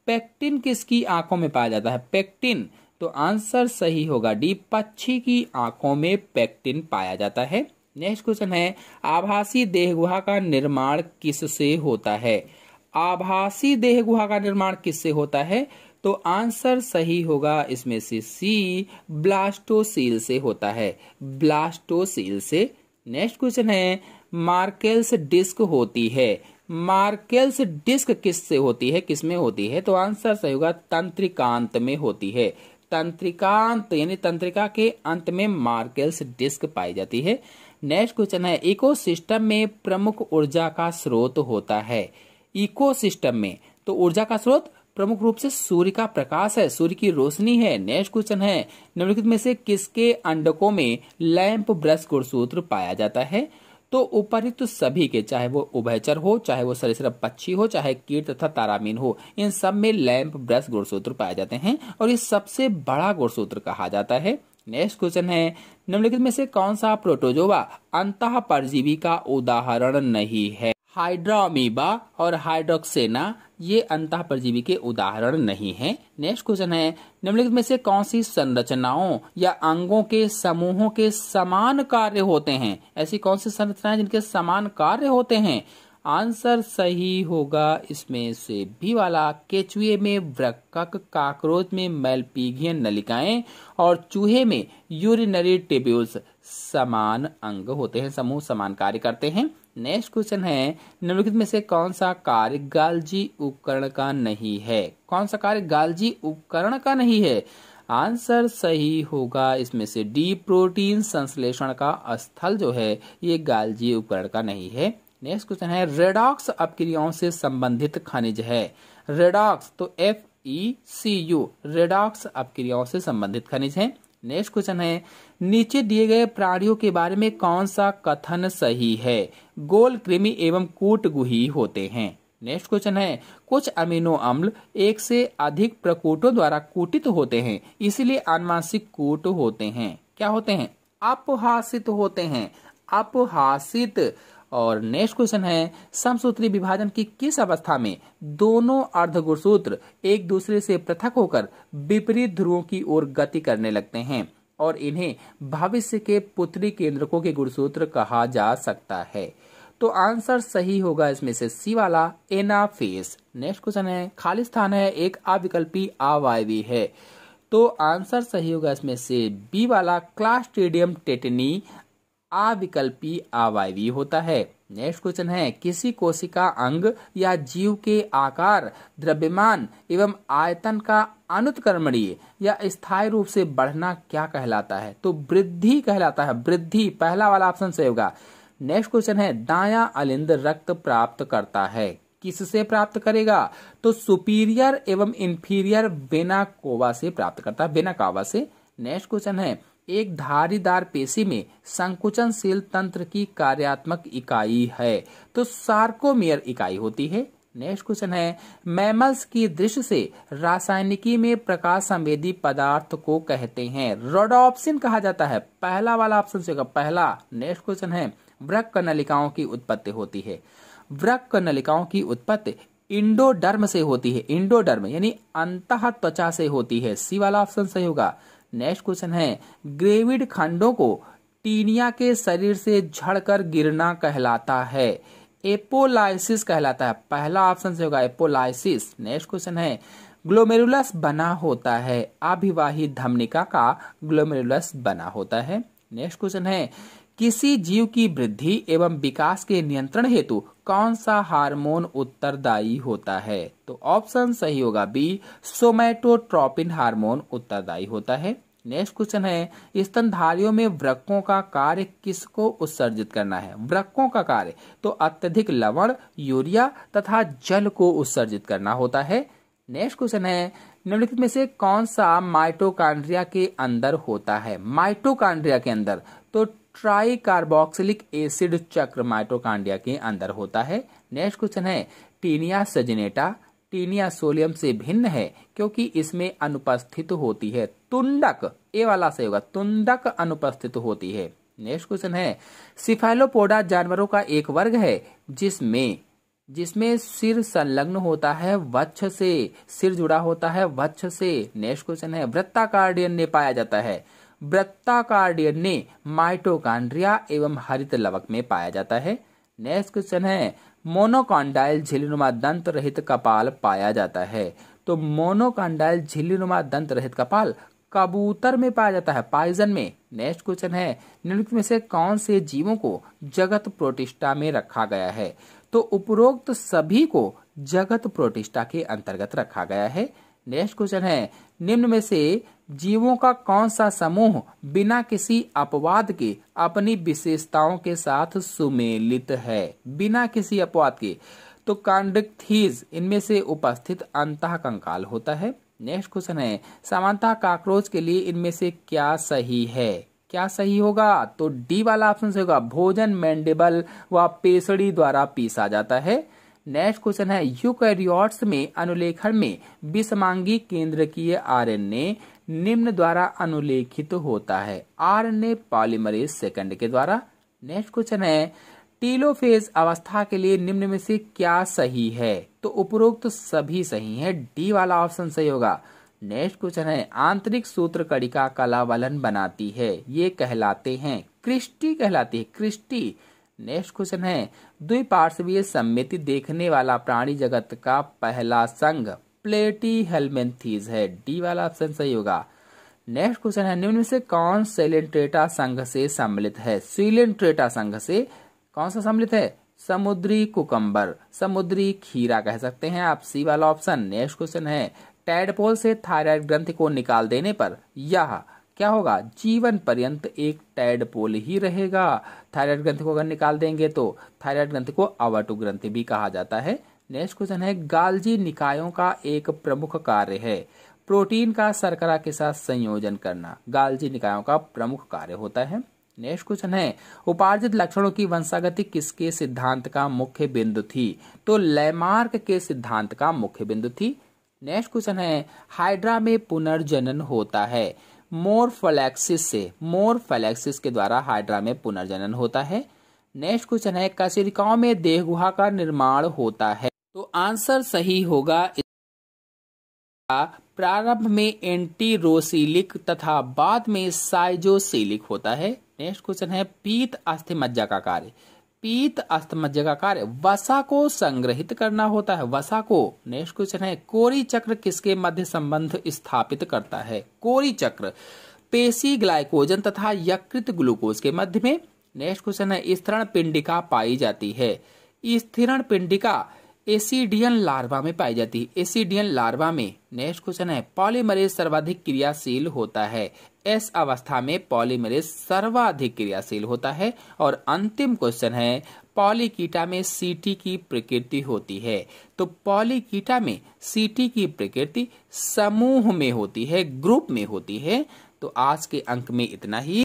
पेक्टिन किसकी आंखों में पाया जाता है पेक्टिन तो आंसर सही होगा डी पक्षी की आंखों में पेक्टिन पाया जाता है नेक्स्ट क्वेश्चन है आभासी देह गुहा का निर्माण किससे होता है आभासी देह गुहा का निर्माण किससे होता है तो आंसर सही होगा इसमें से सी ब्लास्टोसील से होता है ब्लास्टोसील से नेक्स्ट क्वेश्चन है मार्केल्स डिस्क होती है मार्केल्स डिस्क किस से होती है किस में होती है तो आंसर सही होगा तंत्रिकांत में होती है तंत्रिकांत यानी तंत्रिका के अंत में मार्केल्स डिस्क पाई जाती है नेक्स्ट क्वेश्चन है इकोसिस्टम में प्रमुख ऊर्जा का स्रोत होता है इकोसिस्टम में तो ऊर्जा का स्रोत प्रमुख रूप से सूर्य का प्रकाश है सूर्य की रोशनी है नेक्स्ट क्वेश्चन है निम्नलिखित में से किसके अंडकों में लैंप ब्रश गुणसूत्र पाया जाता है तो उपरुक्त तो सभी के चाहे वो उभयचर हो चाहे वो सरिसप पक्षी हो चाहे कीट तथा तारामीन हो इन सब में लैंप ब्रश गुणसूत्र पाए जाते हैं और ये सबसे बड़ा गुणसूत्र कहा जाता है नेक्स्ट क्वेश्चन है निम्नलिखित में से कौन सा प्रोटोजोवा अंत परजीवी का उदाहरण नहीं है हाइड्रोमीबा और हाइड्रोक्सेना ये अंत परजीवी के उदाहरण नहीं है नेक्स्ट क्वेश्चन है निम्नलिखित में से कौन सी संरचनाओं या अंगों के समूहों के समान कार्य होते हैं ऐसी कौन सी संरचनाएं जिनके समान कार्य होते हैं आंसर सही होगा इसमें से भी वाला केचुए में वृक्क काक्रोच में मेलपीघियन नलिकाएं और चूहे में यूरिनरी टेब्यूल्स समान अंग होते हैं समूह समान कार्य करते हैं नेक्स्ट क्वेश्चन है निम्नलिखित में से कौन सा कार्य गालजी उपकरण का नहीं है कौन सा कार्य गालजी उपकरण का नहीं है आंसर सही होगा इसमें से डी प्रोटीन संश्लेषण का स्थल जो है ये गालजी उपकरण का नहीं है नेक्स्ट क्वेश्चन है रेडॉक्स अपक्रियाओं से संबंधित खनिज है रेडॉक्स तो F E C U redox अपक्रियाओं से संबंधित खनिज है नेक्स्ट क्वेश्चन है नीचे दिए गए प्राणियों के बारे में कौन सा कथन सही है गोल कृमि एवं कूट गुही होते हैं नेक्स्ट क्वेश्चन है कुछ अमीनो अम्ल एक से अधिक प्रकूटों द्वारा कूटित होते हैं इसलिए अनुवांशिक कूट होते हैं क्या होते हैं अपहासित होते हैं अपहासित और नेक्स्ट क्वेश्चन है समसूत्री विभाजन की किस अवस्था में दोनों अर्धगुणसूत्र एक दूसरे से पृथक होकर विपरीत ध्रुवों की ओर गति करने लगते हैं और इन्हें भविष्य के पुत्री केंद्रकों के गुणसूत्र कहा जा सकता है तो आंसर सही होगा इसमें से सी वाला एना फेस नेक्स्ट क्वेश्चन है खाली स्थान है एक अविकल्पी अवायवी है तो आंसर सही होगा इसमें से बी वाला क्लास्ट्रीडियम टेटनी अविकल्पी अवायवी होता है नेक्स्ट क्वेश्चन है किसी कोशिका अंग या जीव के आकार द्रव्यमान एवं आयतन का अनुत्क्रमणीय या स्थायी रूप से बढ़ना क्या कहलाता है तो वृद्धि कहलाता है वृद्धि पहला वाला ऑप्शन से होगा नेक्स्ट क्वेश्चन है दाया अलिंद रक्त प्राप्त करता है किससे प्राप्त करेगा तो सुपीरियर एवं इंफीरियर बेनाकोवा से प्राप्त करता है बेनाकावा से नेक्स्ट क्वेश्चन है एक धारीदार पेशी में संकुचनशील तंत्र की कार्यात्मक इकाई है तो सार्कोमियर इकाई होती है नेक्स्ट क्वेश्चन है मैमल्स की दृष्टि से रासायनिकी में प्रकाश संवेदी पदार्थ को कहते हैं रोडोप्सिन कहा जाता है पहला वाला ऑप्शन से पहला नेक्स्ट क्वेश्चन है वृक्क नलिकाओं की उत्पत्ति होती है वृक्क नलिकाओं की उत्पत्ति इंडोडर्म से होती है इंडोडर्म यानी अंत त्वचा से होती है सी वाला ऑप्शन सही होगा नेक्स्ट क्वेश्चन है ग्रेविड खंडों को टीनिया के शरीर से झड़कर गिरना कहलाता है एपोलाइसिस कहलाता है पहला ऑप्शन से होगा एपोलाइसिस नेक्स्ट क्वेश्चन है ग्लोमेरुलस बना होता है अभिवाही धमनिका का ग्लोमेरुलस बना होता है नेक्स्ट क्वेश्चन है किसी जीव की वृद्धि एवं विकास के नियंत्रण हेतु कौन सा हार्मोन उत्तरदायी होता है तो ऑप्शन सही होगा बी सोमैटोट्रोपिन हार्मोन उत्तरदायी होता है नेक्स्ट क्वेश्चन है स्तनधारियों में वृक्कों का कार्य किसको उत्सर्जित करना है वृक्कों का कार्य तो अत्यधिक लवण यूरिया तथा जल को उत्सर्जित करना होता है नेक्स्ट क्वेश्चन है निम्नलिखित में से कौन सा माइटोकांड्रिया के अंदर होता है माइटोकांड्रिया के अंदर तो ट्राइकार्बोक्सिलिक एसिड चक्र माइटोकांडिया के अंदर होता है नेक्स्ट क्वेश्चन है टीनिया सजनेटा टीनिया सोलियम से भिन्न है क्योंकि इसमें अनुपस्थित होती है तुंडक ए वाला सही होगा तुंडक अनुपस्थित होती है नेक्स्ट क्वेश्चन है सिफाइलोपोडा जानवरों का एक वर्ग है जिसमें जिसमें सिर संलग्न होता है वक्ष से सिर जुड़ा होता है वक्ष से नेक्स्ट क्वेश्चन है वृत्ताकार डीएनए पाया जाता है वृत्ताकार डीएनए माइटोकांड्रिया एवं हरित लवक में पाया जाता है नेक्स्ट क्वेश्चन है मोनोकांडाइल झिल्लीनुमा दंत रहित कपाल पाया जाता है तो मोनोकांडाइल झिल्लीनुमा दंत रहित कपाल कबूतर में पाया जाता है पाइजन में नेक्स्ट क्वेश्चन है निम्नलिखित में से कौन से जीवों को जगत प्रोटिष्ठा में रखा गया है तो उपरोक्त सभी को जगत प्रोटिष्ठा के अंतर्गत रखा गया है नेक्स्ट क्वेश्चन है निम्न में से जीवों का कौन सा समूह बिना किसी अपवाद के अपनी विशेषताओं के साथ सुमेलित है बिना किसी अपवाद के तो कांडक्थीज इनमें से उपस्थित अंत कंकाल होता है नेक्स्ट क्वेश्चन है समानता काक्रोच के लिए इनमें से क्या सही है क्या सही होगा तो डी वाला ऑप्शन सही होगा भोजन मैंडेबल व पेसड़ी द्वारा पीसा जाता है नेक्स्ट क्वेश्चन है यूकैरियोट्स में अनुलेखन में विषमांगी केंद्र की आरएनए निम्न द्वारा अनुलेखित तो होता है आर ने पॉलीमरेज सेकंड के द्वारा नेक्स्ट क्वेश्चन है टीलोफेज अवस्था के लिए निम्न में से क्या सही है तो उपरोक्त तो सभी सही है डी वाला ऑप्शन सही होगा नेक्स्ट क्वेश्चन है आंतरिक सूत्र कड़िका कलावलन बनाती है ये कहलाते हैं क्रिस्टी कहलाती है क्रिस्टी नेक्स्ट क्वेश्चन है द्विपार्श्वीय सम्मिति देखने वाला प्राणी जगत का पहला संघ प्लेटी हेलमेंथीज है डी वाला ऑप्शन सही होगा नेक्स्ट क्वेश्चन है निम्न से कौन सेलेंट्रेटा संघ से सम्मिलित है सिलेंट्रेटा संघ से कौन सा सम्मिलित है समुद्री कुकम्बर समुद्री खीरा कह सकते हैं आप सी वाला ऑप्शन नेक्स्ट क्वेश्चन है टैडपोल से थायराइड ग्रंथि को निकाल देने पर यह क्या होगा जीवन पर्यंत एक टैडपोल ही रहेगा थायराइड ग्रंथि को अगर निकाल देंगे तो थायराइड ग्रंथि को अवटु ग्रंथि भी कहा जाता है नेक्स्ट क्वेश्चन है गालजी निकायों का एक प्रमुख कार्य है प्रोटीन का सरकरा के साथ संयोजन करना गालजी निकायों का प्रमुख कार्य होता है नेक्स्ट क्वेश्चन है उपार्जित लक्षणों की वंशागति किसके सिद्धांत का मुख्य बिंदु थी तो लैमार्क के सिद्धांत का मुख्य बिंदु थी नेक्स्ट क्वेश्चन है हाइड्रा में पुनर्जनन होता है मोरफलेक्सिस से मोरफलेक्सिस के द्वारा हाइड्रा में पुनर्जनन होता है नेक्स्ट क्वेश्चन है कशेरिकाओं में देहगुहा का निर्माण होता है तो आंसर सही होगा प्रारंभ में एंटी रोसिलिक तथा बाद में साइजोसिलिक होता है नेक्स्ट क्वेश्चन है पीत मज्जा का कार्य पीत मज्जा का कार्य वसा को संग्रहित करना होता है वसा को नेक्स्ट क्वेश्चन है कोरी चक्र किसके मध्य संबंध स्थापित करता है कोरी चक्र पेशी ग्लाइकोजन तथा यकृत ग्लूकोज के मध्य में नेक्स्ट क्वेश्चन है स्थिरण पिंडिका पाई जाती है स्थिरण पिंडिका एसीडियन लार्वा में पाई जाती है एसीडियन लार्वा में नेक्स्ट क्वेश्चन है पॉलीमरेज सर्वाधिक क्रियाशील होता है एस अवस्था में पॉलीमरेज सर्वाधिक क्रियाशील होता है और अंतिम क्वेश्चन है पॉलीकीटा में सीटी की प्रकृति होती है तो पॉलीकीटा में सीटी की प्रकृति समूह में होती है ग्रुप में होती है तो आज के अंक में इतना ही